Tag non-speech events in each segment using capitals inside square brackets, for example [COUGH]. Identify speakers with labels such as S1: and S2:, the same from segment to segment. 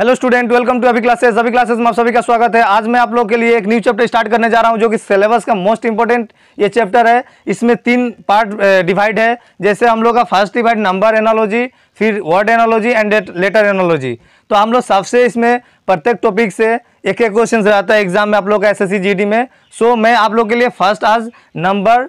S1: hello student welcome to Abhi classes Abhi classes में आप सभी का स्वागत है आज मैं आप लोग के लिए एक न्यू चैप्टर स्टार्ट करने जा रहा हूं जो कि सिलेबस का मोस्ट इंपॉर्टेंट ये चैप्टर है इसमें तीन पार्ट डिवाइड है जैसे हम लोग का फर्स्ट डिवाइड नंबर एनालॉजी फिर word analogy and letter analogy तो हम लोग सबसे इसमें प्रत्येक टॉपिक से एक एक क्वेश्चन रहता है एग्जाम में आप लोग का एस एस में सो so, मैं आप लोग के लिए फर्स्ट आज नंबर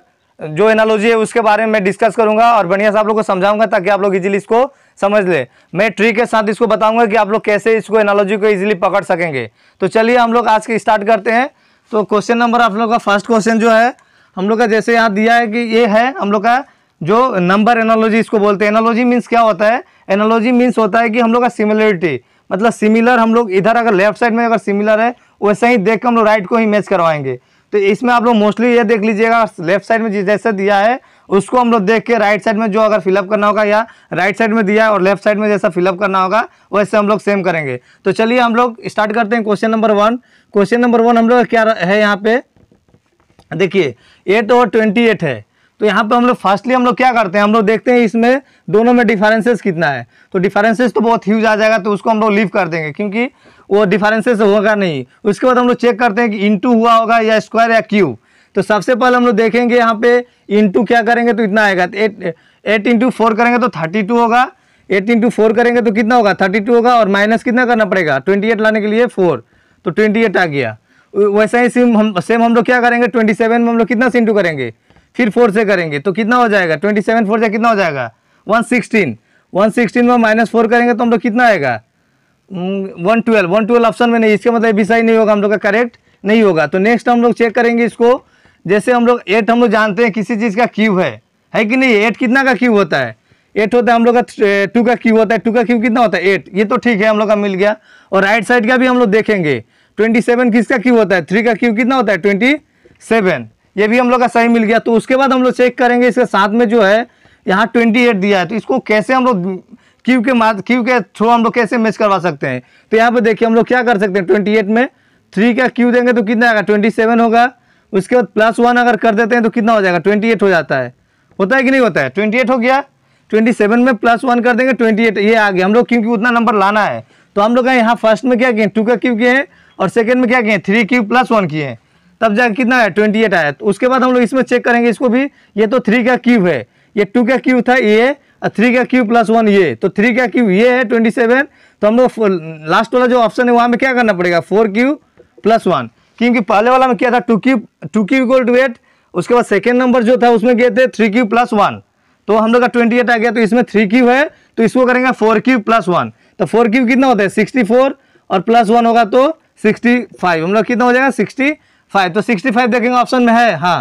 S1: जो एनालॉजी है उसके बारे में मैं डिस्कस करूंगा और बढ़िया से आप लोग को समझाऊंगा ताकि आप लोग इजिली इसको समझ ले मैं ट्री के साथ इसको बताऊंगा कि आप लोग कैसे इसको एनालॉजी को इजीली पकड़ सकेंगे तो चलिए हम लोग आज के स्टार्ट करते हैं तो क्वेश्चन नंबर आप लोग का फर्स्ट क्वेश्चन जो है हम लोग का जैसे यहाँ दिया है कि ये है हम लोग का जो नंबर एनालॉजी इसको बोलते हैं एनालॉजी मीन्स क्या होता है एनालॉजी मीन्स होता है कि हम लोग का सिमिलरिटी मतलब सिमिलर हम लोग इधर अगर लेफ्ट साइड में अगर सिमिलर है वैसे ही देख कर हम लोग राइट को ही मैच करवाएंगे तो इसमें आप लोग मोस्टली ये देख लीजिएगा लेफ्ट साइड में जैसे दिया है उसको हम लोग देख के राइट साइड में जो अगर फिलअप करना होगा या राइट साइड में दिया और लेफ्ट साइड में जैसा फिलअप करना होगा वैसे हम लोग सेम करेंगे तो चलिए हम लोग स्टार्ट करते हैं question number one question number one हम लोग क्या है यहाँ पे देखिए एट और ट्वेंटी एट है तो यहाँ पे हम लोग फर्स्टली हम लोग क्या करते हैं हम लोग देखते हैं इसमें दोनों में डिफरेंसेस कितना है तो डिफरेंसेस तो बहुत ह्यूज आ जाएगा तो उसको हम लोग लीव कर देंगे क्योंकि वो डिफरेंसेस होगा नहीं उसके बाद हम लोग चेक करते हैं कि इंटू हुआ होगा या स्क्वायर या क्यूब तो सबसे पहले हम लोग देखेंगे यहाँ पे इंटू क्या करेंगे तो इतना आएगा एट एट इंटू फोर करेंगे तो थर्टी टू होगा एट इंटू फोर करेंगे तो कितना होगा थर्टी टू होगा और माइनस कितना करना पड़ेगा ट्वेंटी एट लाने के लिए फोर तो ट्वेंटी एट आ गया वैसा ही सेम हम सेम हम लोग क्या करेंगे ट्वेंटी सेवन में हम लोग कितना से इंटू करेंगे फिर फोर से करेंगे तो कितना हो जाएगा ट्वेंटी सेवन फोर से कितना हो जाएगा वन सिक्सटीन वन सिक्सटीन में माइनस फोर करेंगे तो हम लोग कितना आएगा one twelve one twelve option में नहीं इसका मतलब भी सही नहीं होगा हम लोग का करेक्ट नहीं होगा तो नेक्स्ट हम लोग चेक करेंगे इसको जैसे हम लोग एट हम लोग जानते हैं किसी चीज़ का क्यूब है है कि नहीं एट कितना का क्यूब होता है एट होता है हम लोग का टू का क्यूब होता है टू का क्यूब कितना होता है एट ये तो ठीक है हम लोग का मिल गया और राइट साइड का भी हम लोग देखेंगे ट्वेंटी सेवन किसका क्यूब होता है थ्री का क्यूब कितना होता है ट्वेंटी सेवन ये भी हम लोग का सही मिल गया तो उसके बाद हम लोग चेक करेंगे इसके साथ में जो है यहाँ ट्वेंटी एट दिया है तो इसको कैसे हम लोग क्यूब के माध क्यू के थ्रू हम लोग कैसे मैच करवा सकते हैं तो यहाँ पर देखिए हम लोग क्या कर सकते हैं ट्वेंटी एट में थ्री का क्यू देंगे तो कितना आएगा ट्वेंटी सेवन होगा उसके बाद प्लस वन अगर कर देते हैं तो कितना हो जाएगा ट्वेंटी एट हो जाता है होता है कि नहीं होता है ट्वेंटी एट हो गया ट्वेंटी सेवन में प्लस वन कर देंगे ट्वेंटी एट ये आ गया हम लोग क्योंकि उतना नंबर लाना है तो हम लोग यहाँ फर्स्ट में क्या किए टू का क्यूब किए हैं और सेकेंड में क्या किए थ्री क्यूब प्लस वन किए हैं तब जाकर कितना आया ट्वेंटी एट आया तो उसके बाद हम लोग इसमें चेक करेंगे इसको भी ये तो थ्री का क्यूब है ये टू का क्यूब था ये और थ्री का क्यूब प्लस वन ये तो थ्री का क्यूब ये है ट्वेंटी सेवन तो हम लोग लास्ट वाला जो ऑप्शन है वहाँ में क्या करना पड़ेगा फोर क्यूब प्लस वन क्योंकि पहले वाला में क्या था two cube two cube equal to eight उसके बाद सेकेंड नंबर जो था उसमें गए थे थ्री क्यूब प्लस वन तो हम लोग का ट्वेंटी एट आ गया तो इसमें थ्री क्यूब है तो इसको करेंगे फोर क्यूब प्लस वन तो फोर क्यूब कितना होता है सिक्सटी फोर और प्लस वन होगा तो सिक्सटी फाइव हम लोग कितना हो जाएगा सिक्सटी फाइव तो सिक्सटी फाइव देखेंगे ऑप्शन में है हाँ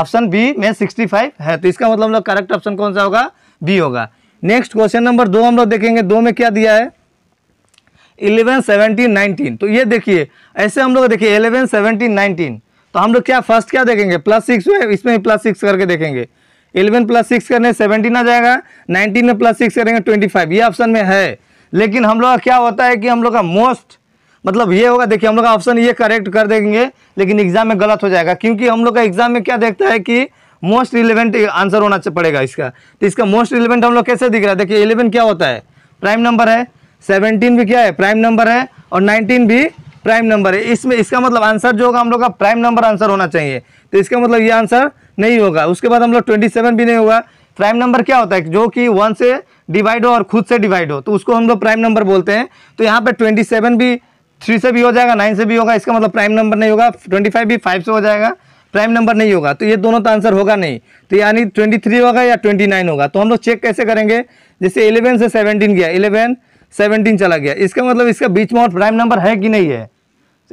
S1: ऑप्शन बी में सिक्सटी फाइव है तो इसका मतलब हम लोग करेक्ट ऑप्शन कौन सा होगा बी होगा नेक्स्ट क्वेश्चन नंबर दो हम लोग देखेंगे दो में क्या दिया है इलेवन सेवनटीन नाइनटीन तो ये देखिए ऐसे हम लोग देखिए इलेवन सेवनटीन नाइनटीन तो हम लोग क्या फर्स्ट क्या देखेंगे प्लस सिक्स इसमें भी प्लस सिक्स करके देखेंगे इलेवन प्लस सिक्स करने सेवनटीन आ जाएगा नाइनटीन में प्लस सिक्स करेंगे ट्वेंटी फाइव ये ऑप्शन में है लेकिन हम लोग का क्या होता है कि हम लोग का मोस्ट मतलब ये होगा देखिए हम लोग का ऑप्शन ये करेक्ट कर देंगे लेकिन एग्जाम में गलत हो जाएगा क्योंकि हम लोग का एग्जाम में क्या देखता है कि मोस्ट रिलेवेंट आंसर होना पड़ेगा इसका तो इसका मोस्ट रिलेवेंट हम लोग कैसे दिख रहा है देखिए इलेवन क्या होता है प्राइम नंबर है सेवनटीन भी क्या है प्राइम नंबर है और नाइनटीन भी प्राइम नंबर है इसमें इसका मतलब आंसर जो होगा हम लोग का प्राइम नंबर आंसर होना चाहिए तो इसका मतलब ये आंसर नहीं होगा उसके बाद हम लोग ट्वेंटी सेवन भी नहीं होगा प्राइम नंबर क्या होता है जो कि वन से डिवाइड हो और खुद से डिवाइड हो तो उसको हम लोग प्राइम नंबर बोलते हैं तो यहाँ पर ट्वेंटी सेवन भी थ्री से भी हो जाएगा नाइन से भी होगा इसका मतलब प्राइम नंबर नहीं होगा ट्वेंटी फाइव भी फाइव से हो जाएगा प्राइम नंबर नहीं होगा तो ये दोनों तो आंसर होगा नहीं तो यानी ट्वेंटी थ्री होगा या ट्वेंटी नाइन होगा तो हम लोग चेक कैसे करेंगे जैसे इलेवन से सेवनटीन गया इलेवन सेवनटीन चला गया इसका मतलब इसका बीच में और प्राइम नंबर है कि नहीं है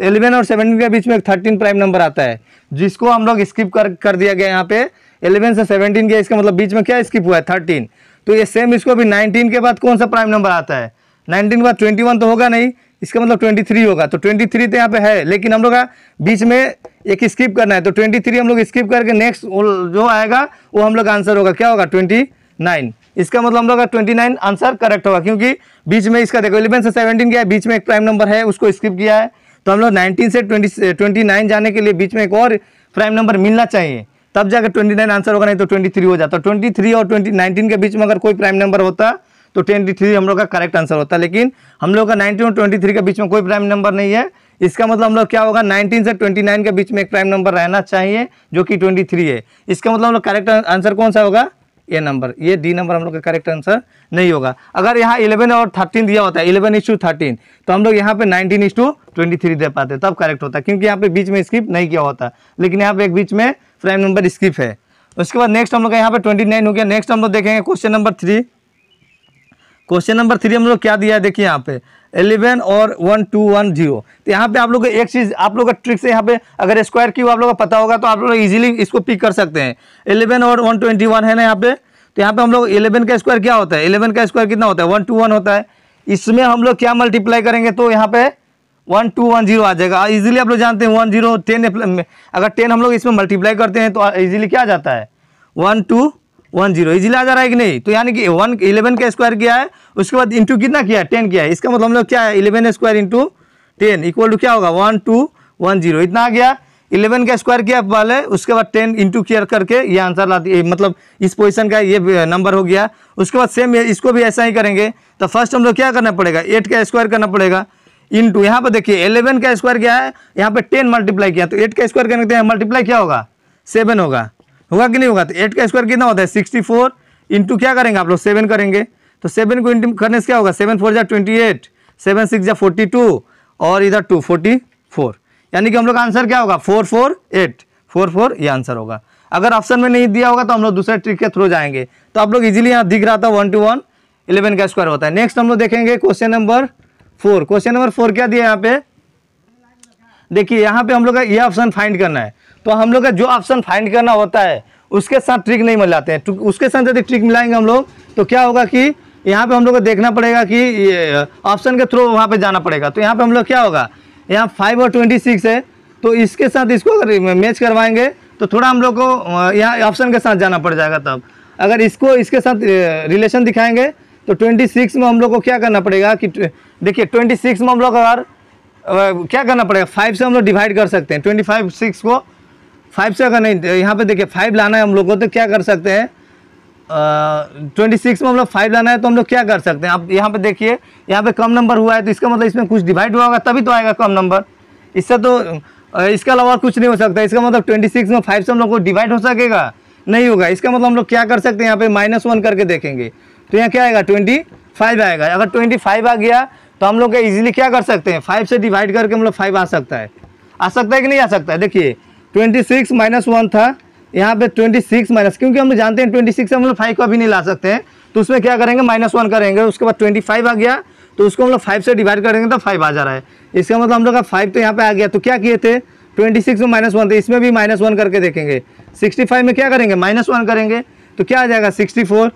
S1: एलेवन और सेवनटीन के बीच में एक थर्टीन प्राइम नंबर आता है जिसको हम लोग स्किप कर कर दिया गया यहाँ पे एलेवन से सेवनटीन गया इसका मतलब बीच में क्या स्किप हुआ है थर्टीन तो ये सेम इसको भी नाइनटीन के बाद कौन सा प्राइम नंबर आता है नाइनटीन के बाद ट्वेंटी वन तो होगा नहीं इसका मतलब ट्वेंटी थ्री होगा तो ट्वेंटी थ्री तो यहाँ पे है लेकिन हम लोग का बीच में एक स्किप करना है तो ट्वेंटी थ्री हम लोग स्किप करके नेक्स्ट जो आएगा वो हम लोग आंसर होगा क्या होगा ट्वेंटी नाइन इसका मतलब हम लोग का ट्वेंटी नाइन आंसर करेक्ट होगा क्योंकि बीच में इसका देखो इलेवन से सेवनटीन गया बीच में एक प्राइम नंबर है उसको स्किप किया है तो हम लोग नाइनटीन से ट्वेंटी ट्वेंटी नाइन जाने के लिए बीच में एक और प्राइम नंबर मिलना चाहिए तब जाकर ट्वेंटी नाइन आंसर होगा नहीं तो ट्वेंटी थ्री हो जाता ट्वेंटी थ्री और ट्वेंटी नाइनटीन के बीच में अगर कोई प्राइम नंबर होता तो ट्वेंटी थ्री हम लोग का करेक्ट आंसर होता लेकिन हम लोग का नाइनटीन और ट्वेंटी थ्री के बीच में कोई प्राइम नंबर नहीं है इसका मतलब हम लोग क्या होगा 19 से 29 के बीच में एक प्राइम नंबर रहना चाहिए जो कि 23 है इसका मतलब हम लोग करेक्ट आंसर कौन सा होगा ए नंबर ये डी नंबर हम लोग का करेक्ट आंसर नहीं होगा अगर यहाँ इलेवन और थर्टीन दिया होता है इलेवन इज टू थर्टीन तो हम लोग यहाँ पे nineteen is to twenty three दे पाते तब करेक्ट होता है क्योंकि यहाँ पे बीच में स्किप नहीं किया होता लेकिन यहाँ पे एक बीच में प्राइम नंबर स्किप है उसके बाद नेक्स्ट हम लोग यहाँ पे ट्वेंटी नाइन हो गया नेक्स्ट हम लोग देखेंगे question number three question number three हम लोग क्या दिया है देखिए यहाँ पे एलेवन और वन टू वन जीरो तो यहाँ पे आप लोग एक चीज़ आप लोग का ट्रिक से यहाँ पे अगर स्क्वायर क्यूब आप लोग का पता होगा तो आप लोग इजीली इसको पिक कर सकते हैं एलेवन और वन ट्वेंटी वन है ना यहाँ पे तो यहाँ पे हम लोग एलेवन का स्क्वायर क्या होता है इलेवन का स्क्वायर कितना होता है वन टू वन होता है इसमें हम लोग क्या मल्टीप्लाई करेंगे तो यहाँ पे वन टू वन जीरो आ जाएगा इजिली आप लोग जानते हैं वन जीरो टेन अगर टेन हम लोग इसमें मल्टीप्लाई करते हैं तो इजिली क्या जाता है one two one zero easily आ जा रहा है कि नहीं तो यानी कि वन इलेवन का स्क्वायर किया है उसके बाद इंटू कितना किया है टेन किया है इसका मतलब हम लोग क्या है eleven square into ten equal to क्या होगा वन टू वन जीरो इतना आ गया इलेवन का स्क्वायर किया पहले उसके बाद टेन इंटू क्लियर करके ये आंसर ला मतलब इस पोजिशन का ये नंबर हो गया उसके बाद सेम इसको भी ऐसा ही करेंगे तो फर्स्ट हम लोग क्या करना पड़ेगा एट का स्क्वायर करना पड़ेगा इंटू यहाँ पर देखिए एलेवन का स्क्वायर क्या है यहाँ पर टेन मल्टीप्लाई किया तो एट का स्क्वायर के मल्टीप्लाई क्या होगा सेवन होगा होगा कि नहीं होगा तो एट का स्क्वायर कितना होता है सिक्सटी फोर इंटू क्या करेंगे आप लोग सेवन करेंगे तो सेवन को इंटू करने से क्या होगा सेवन फोर ज़ा ट्वेंटी एट सेवन सिक्स ज़ा फोर्टी टू और इधर टू फोर्टी फोर यानी कि हम लोग का आंसर क्या होगा four four eight four four ये आंसर होगा अगर ऑप्शन में नहीं दिया होगा तो हम लोग दूसरे ट्रिक के थ्रू जाएंगे तो आप लोग इजिली यहाँ दिख रहा था वन टू वन इलेवन का स्क्वायर होता है नेक्स्ट हम लोग देखेंगे question number four question number four क्या दिया यहाँ पे देखिए यहाँ पे हम लोग का ये ऑप्शन फाइंड करना है तो हम लोग का जो ऑप्शन फाइंड करना होता है उसके साथ ट्रिक नहीं मिलाते हैं तो उसके साथ यदि ट्रिक मिलाएंगे हम लोग तो क्या होगा कि यहाँ पे हम लोग को देखना पड़ेगा कि ऑप्शन के थ्रू वहाँ पे जाना पड़ेगा तो यहाँ पे हम लोग क्या होगा यहाँ फाइव और ट्वेंटी सिक्स है तो इसके साथ इसको अगर मैच करवाएंगे तो थोड़ा हम लोग को यहाँ ऑप्शन के साथ जाना पड़ जाएगा तब अगर इसको इसके साथ रिलेशन दिखाएंगे तो ट्वेंटी सिक्स में हम लोग को क्या करना पड़ेगा कि देखिए ट्वेंटी सिक्स में हम लोग अगर क्या करना पड़ेगा फाइव से हम लोग डिवाइड कर सकते हैं ट्वेंटी फाइव सिक्स को फाइव से अगर नहीं यहाँ पे देखिए फाइव लाना है हम लोग को तो क्या कर सकते हैं ट्वेंटी सिक्स में हम लोग फाइव लाना है तो हम लोग क्या कर सकते हैं आप यहाँ पे देखिए यहाँ पे कम नंबर हुआ है तो इसका मतलब इसमें कुछ डिवाइड हुआ होगा तभी तो आएगा कम नंबर इससे तो इसका अलावा कुछ नहीं हो सकता इसका मतलब ट्वेंटी सिक्स में फाइव से हम लोग को डिवाइड हो सकेगा नहीं होगा इसका मतलब हम लोग क्या कर सकते हैं यहाँ पे माइनस वन करके देखेंगे तो यहाँ क्या आएगा ट्वेंटी फाइव आएगा अगर ट्वेंटी फाइव आ गया तो हम लोग इजीली क्या कर सकते हैं फाइव से डिवाइड करके हम लोग फाइव आ सकता है आ सकता है कि नहीं आ सकता है देखिए ट्वेंटी सिक्स माइनस वन था यहाँ पे ट्वेंटी सिक्स माइनस क्योंकि हम जानते हैं ट्वेंटी सिक्स हम लोग फाइव को अभी नहीं ला सकते हैं तो उसमें क्या करेंगे माइनस वन करेंगे उसके बाद ट्वेंटी फाइव आ गया तो उसको हम लोग फाइव से डिवाइड करेंगे तो फाइव आ जा रहा है इसका मतलब हम लोग का फाइव तो यहाँ पे आ गया तो क्या किए थे ट्वेंटी सिक्स में माइनस वन थे इसमें भी माइनस वन करके देखेंगे सिक्सटी फाइव में क्या करेंगे माइनस वन करेंगे तो क्या आ जाएगा सिक्सटी फोर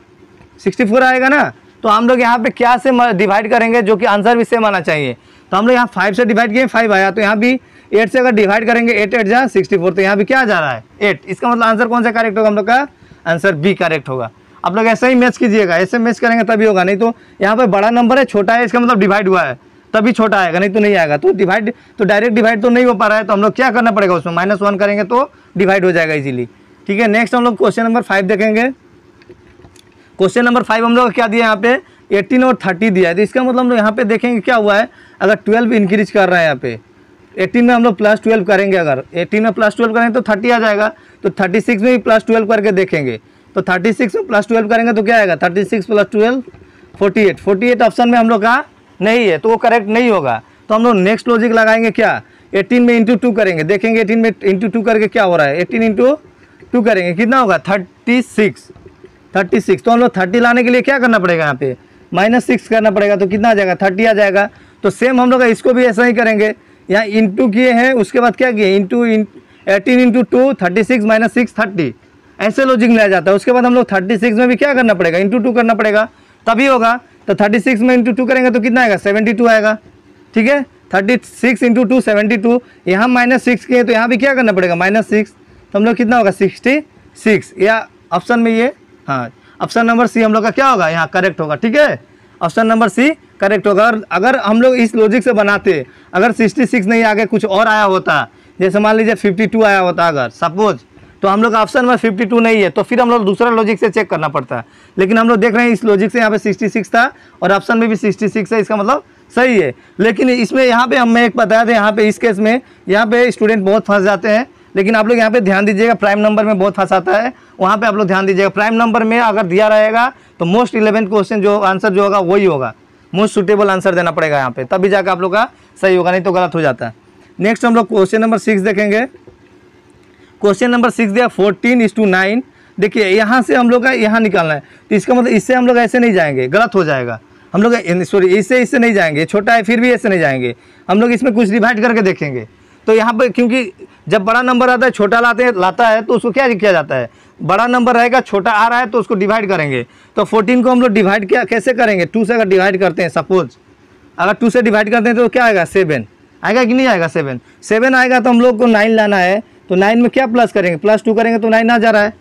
S1: सिक्सटी फोर आएगा ना तो हम लोग यहाँ पे क्या से डिवाइड करेंगे जो कि आंसर भी सेम आना चाहिए तो हम लोग यहाँ फाइव से डिवाइड किए फाइव आया तो यहाँ भी एट से अगर डिवाइड करेंगे एट एट जा सिक्सटी फोर तो यहाँ भी क्या जा रहा है एट इसका मतलब आंसर कौन सा करेक्ट होगा हम लोग का आंसर बी करेक्ट होगा आप लोग ऐसा ही मैच कीजिएगा ऐसे मैच करेंगे तभी होगा नहीं तो यहाँ पर बड़ा नंबर है छोटा है इसका मतलब डिवाइड हुआ है तभी छोटा आएगा नहीं तो नहीं आएगा तो डिवाइड तो डायरेक्ट डिवाइड तो नहीं हो पा रहा है तो हम लोग क्या करना पड़ेगा उसमें माइनस वन करेंगे तो डिवाइड हो जाएगा इजीली ठीक है नेक्स्ट हम लोग क्वेश्चन नंबर फाइव देखेंगे क्वेश्चन नंबर फाइव हम लोग क्या दिया यहाँ पे एट्टीन और थर्टी दिया है तो इसका मतलब हम लोग यहाँ पे देखेंगे क्या हुआ है अगर ट्वेल्व इंक्रीज कर रहा है यहाँ पे एटीन में हम लोग प्लस ट्वेल्व करेंगे अगर एटीन में प्लस ट्वेल्व करेंगे तो थर्टी आ जाएगा तो थर्टी सिक्स में भी प्लस ट्वेल्व करके देखेंगे तो थर्टी सिक्स में प्लस ट्वेल्व करेंगे तो क्या आएगा thirty six plus twelve forty eight forty eight option में हम लोग का नहीं है तो वो करेक्ट नहीं होगा तो हम लोग नेक्स्ट लॉजिक लगाएंगे क्या एटीन में इंटू टू करेंगे देखेंगे एटीन में इंटू टू करके क्या हो रहा है एटीन इंटू टू करेंगे कितना होगा थर्टी सिक्स थर्टी सिक्स तो हम लोग थर्टी लाने के लिए क्या करना पड़ेगा यहाँ पे माइनस सिक्स करना पड़ेगा तो कितना आ जाएगा थर्टी आ जाएगा तो सेम हम लोग इसको भी ऐसा ही करेंगे यहाँ इंटू किए हैं उसके बाद क्या किए into eighteen into two thirty six minus six thirty ऐसे लॉजिक लिया जाता है उसके बाद हम लोग थर्टी सिक्स में भी क्या करना पड़ेगा इंटू टू करना पड़ेगा तभी होगा तो थर्टी सिक्स में इंटू टू करेंगे तो कितना आएगा सेवेंटी टू आएगा ठीक है thirty six into two seventy two यहाँ माइनस सिक्स किए तो यहाँ भी क्या करना पड़ेगा माइनस सिक्स तो हम लोग कितना होगा सिक्सटी सिक्स या ऑप्शन में ये हाँ ऑप्शन नंबर सी हम लोग का क्या होगा यहाँ करेक्ट होगा ठीक है ऑप्शन नंबर सी करेक्ट होगा अगर अगर हम लोग इस लॉजिक से बनाते अगर 66 नहीं आगे कुछ और आया होता जैसे मान लीजिए 52 आया होता अगर सपोज तो हम लोग ऑप्शन में 52 नहीं है तो फिर हम लोग दूसरा लॉजिक से चेक करना पड़ता है लेकिन हम लोग देख रहे हैं इस लॉजिक से यहाँ पे 66 था और ऑप्शन में भी 66 है इसका मतलब सही है लेकिन इसमें यहाँ पे हमें एक बताया था यहाँ पे इस केस में यहाँ पे स्टूडेंट बहुत फंस जाते हैं लेकिन आप लोग यहाँ पे ध्यान दीजिएगा प्राइम नंबर में बहुत फंसाता है वहाँ पे आप लोग ध्यान दीजिएगा प्राइम नंबर में अगर दिया रहेगा तो मोस्ट इलेवेंथ क्वेश्चन जो आंसर जो होगा वही होगा मोस्ट सुटेबल आंसर देना पड़ेगा यहाँ पे तभी जाकर आप लोग का सही होगा नहीं तो गलत हो जाता है नेक्स्ट हम लोग क्वेश्चन नंबर सिक्स देखेंगे क्वेश्चन नंबर सिक्स दिया फोर्टीन इस टू नाइन देखिए यहाँ से हम लोग का यहाँ निकालना है तो इसका मतलब इससे हम लोग ऐसे नहीं जाएंगे गलत हो जाएगा हम लोग सॉरी इससे इससे नहीं जाएंगे छोटा है फिर भी ऐसे नहीं जाएंगे हम लोग इसमें कुछ डिवाइड करके देखेंगे तो यहाँ पर क्योंकि जब बड़ा नंबर आता है छोटा लाते लाता है तो उसको क्या किया जाता है बड़ा नंबर रहेगा छोटा आ रहा है तो उसको डिवाइड करेंगे तो फोर्टीन को हम लोग डिवाइड क्या कैसे करेंगे टू से अगर डिवाइड करते हैं सपोज अगर टू से डिवाइड करते हैं तो क्या आएगा सेवन आएगा कि नहीं आएगा सेवन सेवन आएगा तो हम लोग को नाइन लाना है तो नाइन में क्या प्लस करेंगे प्लस टू करेंगे तो नाइन आ जा रहा है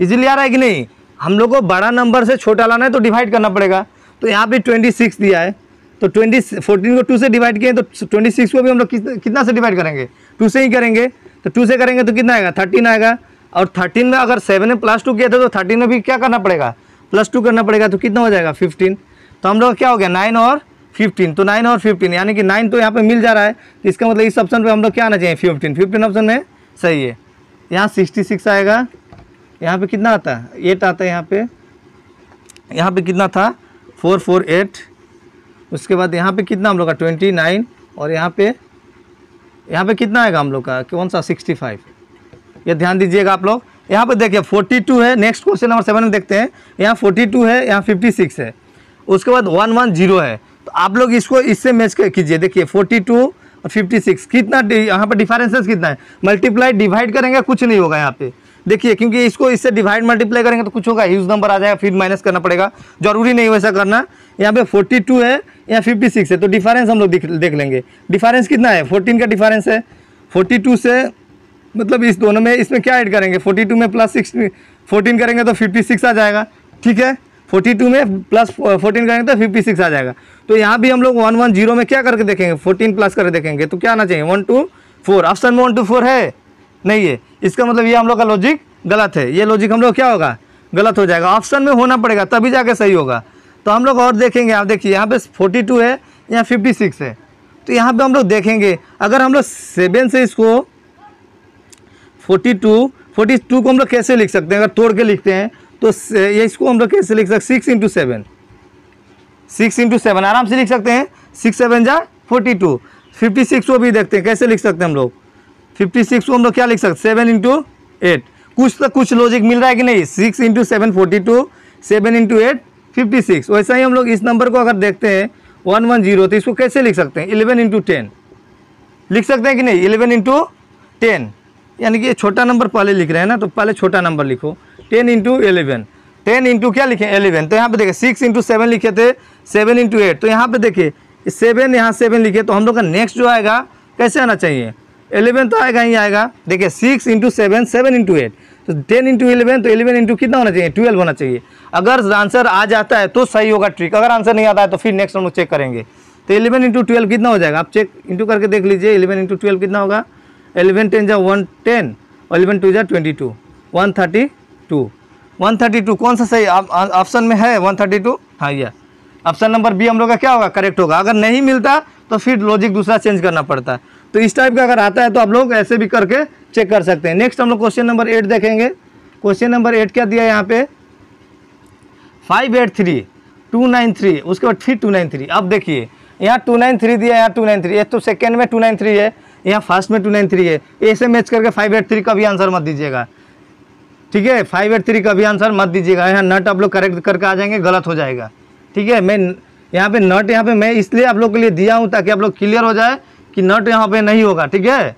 S1: इजीली आ रहा है कि नहीं हम लोग को बड़ा नंबर से छोटा लाना है तो डिवाइड करना पड़ेगा तो यहाँ पे ट्वेंटी सिक्स दिया है तो ट्वेंटी फोर्टीन को टू से डिवाइड किए तो ट्वेंटी सिक्स को भी हम लोग कितना से डिवाइड करेंगे टू से ही करेंगे तो टू से करेंगे तो कितना आएगा थर्टीन आएगा और थर्टीन में अगर सेवन में प्लस टू किया था तो थर्टीन में भी क्या करना पड़ेगा प्लस टू करना पड़ेगा तो कितना हो जाएगा फिफ्टीन तो हम लोग क्या हो गया नाइन और फिफ्टीन तो नाइन और फिफ्टीन यानी कि नाइन तो यहाँ पे मिल जा रहा है तो इसका मतलब इस ऑप्शन पे हम लोग क्या आना चाहिए फिफ्टीन फिफ्टीन ऑप्शन में सही है यहाँ सिक्सटी सिक्स आएगा यहाँ पे कितना आता है एट आता है यहाँ पे यहाँ पे कितना था फोर फोर एट उसके बाद यहाँ पे कितना हम लोग का ट्वेंटी नाइन और यहाँ पे यहाँ पे कितना आएगा हम लोग का कौन सा सिक्सटी फाइव ये ध्यान दीजिएगा आप लोग यहाँ पर देखिए 42 है नेक्स्ट क्वेश्चन नंबर सेवन में देखते हैं यहाँ 42 है यहाँ 56 है उसके बाद 110 है तो आप लोग इसको इससे मैच कीजिए देखिए 42 और 56 कितना यहाँ पर डिफरेंसेस कितना है मल्टीप्लाई डिवाइड करेंगे कुछ नहीं होगा यहाँ पे देखिए क्योंकि इसको इससे डिवाइड मल्टीप्लाई करेंगे तो कुछ होगा ह्यूज नंबर आ जाएगा फिर माइनस करना पड़ेगा जरूरी नहीं वैसा करना यहाँ पे 42 है फिफ्टी 56 है तो डिफरेंस हम लोग देख लेंगे डिफरेंस कितना है 14 का डिफरेंस है 42 से मतलब इस दोनों में इसमें क्या ऐड करेंगे 42 में प्लस सिक्स फोर्टीन करेंगे तो 56 आ जाएगा ठीक है 42 में प्लस 14 करेंगे तो 56 आ जाएगा तो यहाँ भी हम लोग वन वन जीरो में क्या करके देखेंगे 14 प्लस करके देखेंगे तो क्या आना चाहिए वन टू फोर ऑप्शन में वन टू फोर है नहीं है इसका मतलब ये हम लोग का लॉजिक गलत है ये लॉजिक हम लोग क्या होगा गलत हो जाएगा ऑप्शन में होना पड़ेगा तभी जाके सही होगा तो हम लोग और देखेंगे आप देखिए यहाँ पे टू है यहाँ सिक्स है तो यहाँ पे हम लोग देखेंगे अगर हम लोग सेवन से इसको फोर्टी टू फोर्टी टू को हम लोग कैसे लिख सकते हैं अगर तोड़ के लिखते हैं तो ये इसको हम लोग कैसे लिख सकते six into seven six into seven आराम से लिख सकते हैं सिक्स सेवन जा फोर्टी टू फिफ्टी सिक्स को भी देखते हैं कैसे लिख सकते हैं हम लोग फिफ्टी सिक्स को हम लोग क्या लिख सकते सेवन इंटू एट कुछ तो कुछ लॉजिक मिल रहा है कि नहीं six into seven forty two seven into eight fifty six वैसा ही हम लोग इस नंबर को अगर देखते हैं वन वन जीरो तो इसको कैसे लिख सकते हैं इलेवन इंटू टेन लिख सकते हैं कि नहीं इलेवन इंटू टेन यानी कि ये छोटा नंबर पहले लिख रहे हैं ना तो पहले छोटा नंबर लिखो ten into eleven ten into क्या लिखे एलेवन तो यहाँ पे देखिए सिक्स इंटू सेवन लिखे थे सेवन इंटू एट तो यहाँ पे देखिए सेवन यहाँ सेवन लिखे तो हम लोग का नेक्स्ट जो आएगा कैसे आना चाहिए एलेवन तो आएगा ही आएगा देखिए six into seven seven into eight तो टेन इंटू एलेवन तो एलेवन इंटू कितना होना चाहिए ट्वेल्व होना चाहिए अगर आंसर आ जाता है तो सही होगा ट्रिक अगर आंसर नहीं आता है तो फिर नेक्स्ट हम लोग चेक करेंगे तो एलेवन इंटू ट्वेल्व कितना हो जाएगा आप चेक इंटू करके देख लीजिए इलेवन इंटू ट्वेल्व कितना होगा एलेवन टेन जा वन टेन और एलेवन टू जा twenty two one thirty two one thirty two कौन सा सही ऑप्शन में है वन थर्टी टू हाँ यह ऑप्शन नंबर बी हम लोग का क्या होगा करेक्ट होगा अगर नहीं मिलता तो फिर लॉजिक दूसरा चेंज करना पड़ता है तो इस टाइप का अगर आता है तो आप लोग ऐसे भी करके चेक कर सकते हैं नेक्स्ट हम लोग क्वेश्चन नंबर एट देखेंगे क्वेश्चन नंबर एट क्या दिया है यहाँ पे five eight three two nine three उसके बाद फिर टू नाइन थ्री अब देखिए यहाँ टू नाइन थ्री दिया यहाँ टू नाइन थ्री एक तो सेकेंड में टू नाइन थ्री है यहाँ फर्स्ट में टू नाइन थ्री है ऐसे मैच करके फाइव एट थ्री का भी आंसर मत दीजिएगा ठीक है फाइव एट थ्री का भी आंसर मत दीजिएगा यहाँ नट आप लोग करेक्ट करके आ जाएंगे गलत हो जाएगा ठीक है मैं यहाँ पे नट यहाँ पे मैं इसलिए आप लोग के लिए दिया हूँ ताकि आप लोग क्लियर हो जाए कि नट यहाँ पे नहीं होगा ठीक है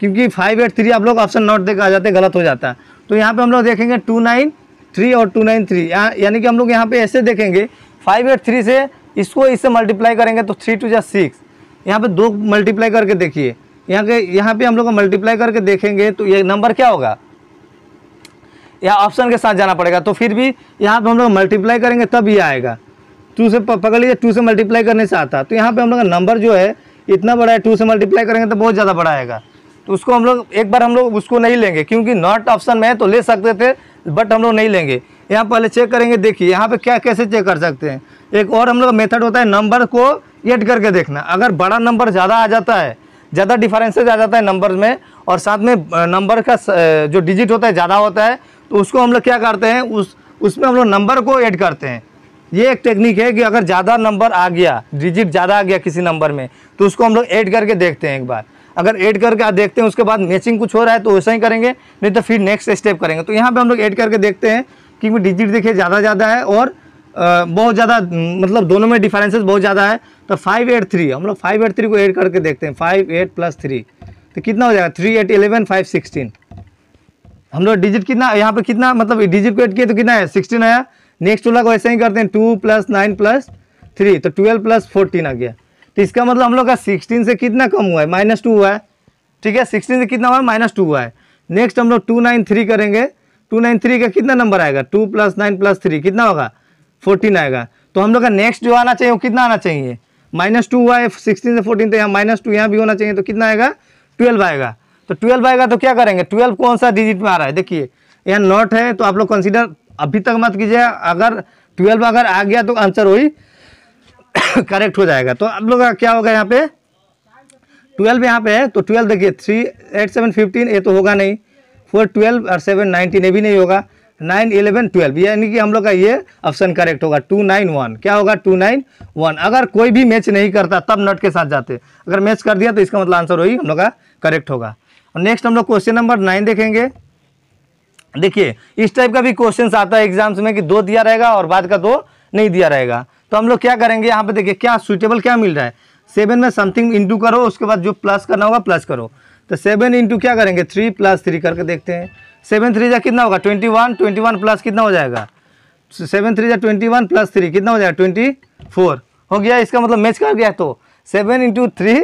S1: क्योंकि फाइव एट थ्री आप लोग ऑप्शन नॉट देकर आ जाते गलत हो जाता है तो यहाँ पे हम लोग देखेंगे टू नाइन थ्री और टू नाइन थ्री यानी कि हम लोग यहाँ पे ऐसे देखेंगे फाइव एट थ्री से इसको इससे मल्टीप्लाई करेंगे तो थ्री टू या सिक्स यहाँ पे दो मल्टीप्लाई करके देखिए यहाँ के यहाँ पे हम लोग को मल्टीप्लाई करके देखेंगे तो ये नंबर क्या होगा या ऑप्शन के साथ जाना पड़ेगा तो फिर भी यहाँ पे हम लोग मल्टीप्लाई करेंगे तब ये आएगा टू से पकड़ लीजिए टू से मल्टीप्लाई करने से आता तो यहाँ पे हम लोग का नंबर जो है इतना बड़ा है टू से मल्टीप्लाई करेंगे तो बहुत ज़्यादा बड़ा आएगा तो उसको हम लोग एक बार हम लोग उसको नहीं लेंगे क्योंकि नॉट ऑप्शन में है तो ले सकते थे बट हम लोग नहीं लेंगे यहाँ पहले चेक करेंगे देखिए यहाँ पर क्या कैसे चेक कर सकते हैं एक और हम लोग मेथड होता है नंबर को एड करके देखना अगर बड़ा नंबर ज़्यादा आ जाता है ज़्यादा डिफरेंसेज आ जाता है नंबर में और साथ में नंबर का जो डिजिट होता है ज़्यादा होता है तो उसको हम लोग क्या करते हैं उस उसमें हम लोग नंबर को ऐड करते हैं ये एक टेक्निक है कि अगर ज़्यादा नंबर आ गया डिजिट ज़्यादा आ गया किसी नंबर में तो उसको हम लोग ऐड करके देखते हैं एक बार अगर ऐड करके आप देखते हैं उसके बाद मैचिंग कुछ हो रहा है तो वैसा ही करेंगे नहीं तो फिर नेक्स्ट स्टेप करेंगे तो यहाँ पर हम लोग ऐड करके देखते हैं कि डिजिट देखिए ज़्यादा ज़्यादा है और बहुत ज़्यादा मतलब दोनों में डिफरेंसेस बहुत ज़्यादा है तो फाइव एट थ्री हम लोग फाइव एट थ्री को ऐड करके देखते हैं फाइव एट प्लस थ्री तो कितना हो जाएगा three eight eleven five sixteen हम लोग डिजिट कितना यहाँ पर कितना मतलब डिजिट को एड किए तो कितना है सिक्सटीन आया नेक्स्ट वाला को ऐसे ही करते हैं two plus nine plus three तो ट्वेल्व प्लस फोर्टीन आ गया तो इसका मतलब हम लोग का सिक्सटीन से कितना कम हुआ है माइनस टू हुआ है ठीक है सिक्सटीन से कितना हुआ है माइनस टू हुआ है नेक्स्ट हम लोग टू नाइन थ्री करेंगे टू नाइन थ्री का कितना नंबर आएगा two plus nine plus three कितना होगा फोर्टीन आएगा तो हम लोग का नेक्स्ट जो आना चाहिए वो कितना आना चाहिए माइनस टू हुआ है सिक्सटीन से फोर्टीन तो यहाँ माइनस टू यहाँ भी होना चाहिए तो कितना आएगा ट्वेल्व आएगा तो ट्वेल्व आएगा तो क्या करेंगे ट्वेल्व कौन सा डिजिट में आ रहा है देखिए यहाँ नॉट है तो आप लोग कंसिडर अभी तक मत कीजिए अगर ट्वेल्व अगर आ गया तो आंसर वही करेक्ट [COUGHS] हो जाएगा तो आप लोग का क्या होगा यहाँ पे ट्वेल्व यहाँ पे है तो ट्वेल्व देखिए थ्री एट सेवन फिफ्टीन ये तो होगा नहीं फोर ट्वेल्व और सेवन नाइनटीन ये भी नहीं होगा नाइन इलेवन ट्वेल्व यानी कि हम लोग का ये ऑप्शन करेक्ट होगा टू नाइन वन क्या होगा टू नाइन वन अगर कोई भी मैच नहीं करता तब नट के साथ जाते अगर मैच कर दिया तो इसका मतलब आंसर वही हम लोग का करेक्ट होगा और नेक्स्ट हम लोग क्वेश्चन नंबर नाइन देखेंगे देखिए इस टाइप का भी क्वेश्चन आता है एग्जाम्स में कि दो दिया रहेगा और बाद का दो नहीं दिया रहेगा तो हम लोग क्या करेंगे यहाँ पे देखिए क्या सुइटेबल क्या मिल रहा है सेवन में समथिंग इंटू करो उसके बाद जो प्लस करना होगा प्लस करो तो सेवन इंटू क्या करेंगे थ्री प्लस थ्री करके देखते हैं सेवन थ्री जा कितना होगा twenty one twenty one plus कितना हो जाएगा सेवन थ्री जा ट्वेंटी वन प्लस थ्री कितना हो जाएगा ट्वेंटी फोर हो गया इसका मतलब मैच कर गया तो सेवन इंटू थ्री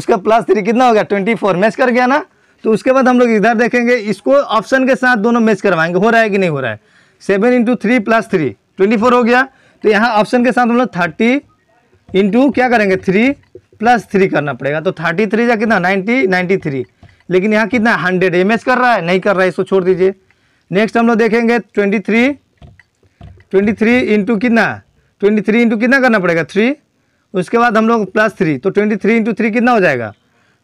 S1: उसका प्लस थ्री कितना हो गया ट्वेंटी फोर मैच कर गया ना तो उसके बाद हम लोग इधर देखेंगे इसको ऑप्शन के साथ दोनों मैच करवाएंगे हो रहा है कि नहीं हो रहा है seven into three plus three twenty four हो गया तो यहाँ ऑप्शन के साथ हम लोग थर्टी इंटू क्या करेंगे थ्री प्लस थ्री करना पड़ेगा तो थर्टी थ्री या कितना नाइन्टी नाइन्टी थ्री लेकिन यहाँ कितना हंड्रेड एम कर रहा है नहीं कर रहा है इसको छोड़ दीजिए नेक्स्ट हम लोग देखेंगे twenty three twenty three into कितना ट्वेंटी थ्री इंटू कितना करना पड़ेगा थ्री उसके बाद हम लोग प्लस थ्री तो ट्वेंटी थ्री इंटू थ्री कितना हो जाएगा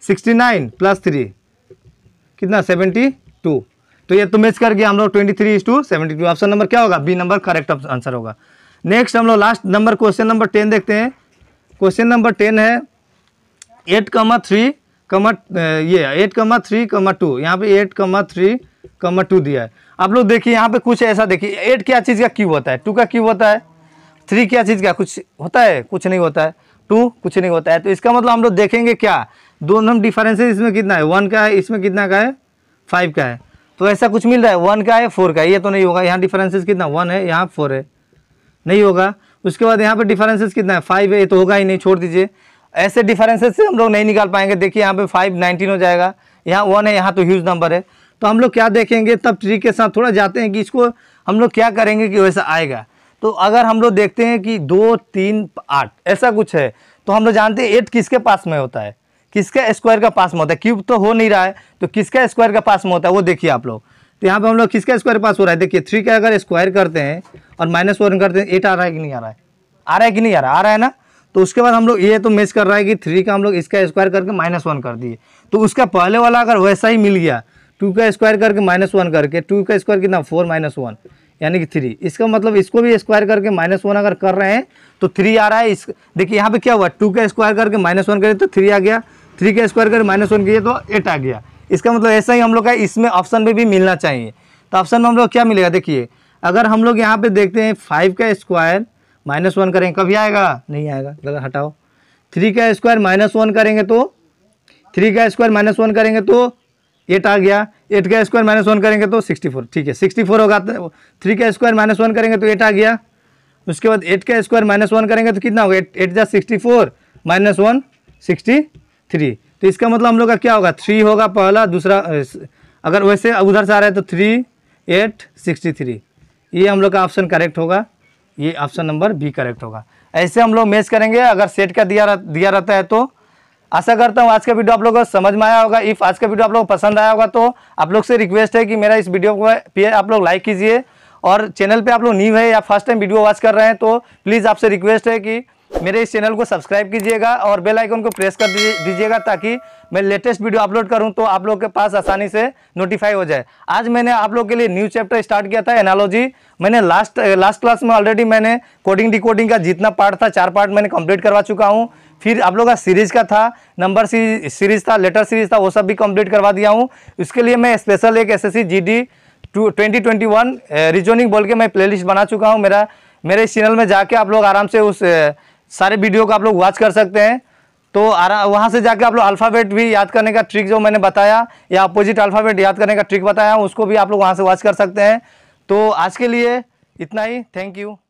S1: सिक्सटी नाइन प्लस थ्री कितना सेवेंटी टू तो ये तो मैच करके हम लोग twenty three is to seventy two option number क्या होगा बी नंबर करेक्ट आंसर होगा नेक्स्ट हम लोग last number question number ten देखते हैं क्वेश्चन नंबर टेन है एट कमा थ्री कमा ये एट कमा थ्री कमा टू यहाँ पे एट कमा थ्री कमा टू दिया है आप लोग देखिए यहाँ पे कुछ ऐसा देखिए एट क्या चीज़ का क्यूब होता है टू का क्यूब होता है थ्री क्या चीज़ का कुछ होता है कुछ नहीं होता है टू कुछ नहीं होता है तो इसका मतलब हम लोग देखेंगे क्या दोनों डिफरेंसेज इसमें कितना है वन का है इसमें कितना का है फाइव का है तो ऐसा कुछ मिल रहा है वन का है फोर का है ये तो नहीं होगा यहाँ डिफरेंसेस कितना वन है यहाँ फोर है नहीं होगा उसके बाद यहाँ पर डिफरेंसेस कितना है फाइव है ये तो होगा ही नहीं छोड़ दीजिए ऐसे डिफरेंसेस से हम लोग नहीं निकाल पाएंगे देखिए यहाँ पे फाइव नाइनटीन हो जाएगा यहाँ वन है यहाँ तो ह्यूज नंबर है तो हम लोग क्या देखेंगे तब ट्री के साथ थोड़ा जाते हैं कि इसको हम लोग क्या करेंगे कि वैसा आएगा तो अगर हम लोग देखते हैं कि दो तीन आठ ऐसा कुछ है तो हम लोग जानते हैं एट किसके पास में होता है किसका स्क्वायर का पास में होता है क्यूब तो हो नहीं रहा है तो किसका स्क्वायर का पास में होता है वो देखिए आप लोग तो यहाँ पे हम लोग किसका स्क्वायर पास हो रहा है देखिए थ्री का अगर स्क्वायर करते हैं और माइनस वन करते हैं एट आ रहा है कि नहीं आ रहा है आ रहा है कि नहीं आ रहा है आ रहा है ना तो उसके बाद हम लोग ये तो मैच कर रहा है कि थ्री का हम लोग इसका स्क्वायर करके माइनस वन कर दिए तो उसका पहले वाला अगर वैसा ही मिल गया टू का स्क्वायर करके माइनस वन करके टू का स्क्वायर कितना फोर माइनस वन यानी कि थ्री इसका मतलब इसको भी स्क्वायर करके माइनस वन अगर कर रहे हैं तो थ्री आ रहा है इस देखिए यहाँ पे क्या हुआ टू का स्क्वायर करके माइनस वन करिए तो थ्री आ गया थ्री का स्क्वायर करके माइनस वन किए तो एट आ गया इसका मतलब ऐसा ही हम लोग का इसमें ऑप्शन में भी मिलना चाहिए तो ऑप्शन में हम लोग क्या मिलेगा देखिए अगर हम लोग यहाँ पर देखते हैं फाइव का स्क्वायर माइनस वन करेंगे कभी आएगा नहीं आएगा दादा हटाओ थ्री का स्क्वायर माइनस वन करेंगे तो थ्री का स्क्वायर माइनस वन करेंगे तो एट आ गया एट का स्क्वायर माइनस वन करेंगे तो सिक्सटी फोर ठीक है सिक्सटी फोर होगा तो थ्री का स्क्वायर माइनस वन करेंगे तो एट आ गया उसके बाद एट का स्क्वायर माइनस वन करेंगे तो कितना होगा एट एट जा sixty four minus one sixty three तो इसका मतलब हम लोग का क्या होगा थ्री होगा पहला दूसरा अगर वैसे उधर से आ रहा है तो थ्री एट सिक्सटी थ्री ये हम लोग का ऑप्शन करेक्ट होगा ये ऑप्शन नंबर बी करेक्ट होगा ऐसे हम लोग मैच करेंगे अगर सेट का दिया रह, दिया रहता है तो आशा करता हूँ आज का वीडियो आप लोगों को समझ में आया होगा इफ़ आज का वीडियो आप लोग पसंद आया होगा तो आप लोग से रिक्वेस्ट है कि मेरा इस वीडियो को पे आप लोग लाइक कीजिए और चैनल पे आप लोग न्यू है या फर्स्ट टाइम वीडियो वॉच कर रहे हैं तो प्लीज़ आपसे रिक्वेस्ट है कि मेरे इस चैनल को सब्सक्राइब कीजिएगा और बेल आइकन को प्रेस कर दीजिएगा ताकि मैं लेटेस्ट वीडियो अपलोड करूं तो आप लोग के पास आसानी से नोटिफाई हो जाए आज मैंने आप लोग के लिए न्यू चैप्टर स्टार्ट किया था एनालॉजी मैंने लास्ट लास्ट क्लास में ऑलरेडी मैंने कोडिंग डिकोडिंग का जितना पार्ट था चार पार्ट मैंने कंप्लीट करवा चुका हूँ फिर आप लोग का सीरीज का था नंबर सीरीज था लेटर सीरीज था वो सब भी कम्प्लीट करवा दिया हूँ इसके लिए मैं स्पेशल एक S S two twenty twenty one बोल के मैं प्ले बना चुका हूँ मेरा मेरे इस चैनल में जाके आप लोग आराम से उस सारे वीडियो को आप लोग वॉच कर सकते हैं तो आरा वहाँ से जाके आप लोग अल्फ़ाबेट भी याद करने का ट्रिक जो मैंने बताया या अपोजिट अल्फ़ाबेट याद करने का ट्रिक बताया उसको भी आप लोग वहाँ से वॉच कर सकते हैं तो आज के लिए इतना ही थैंक यू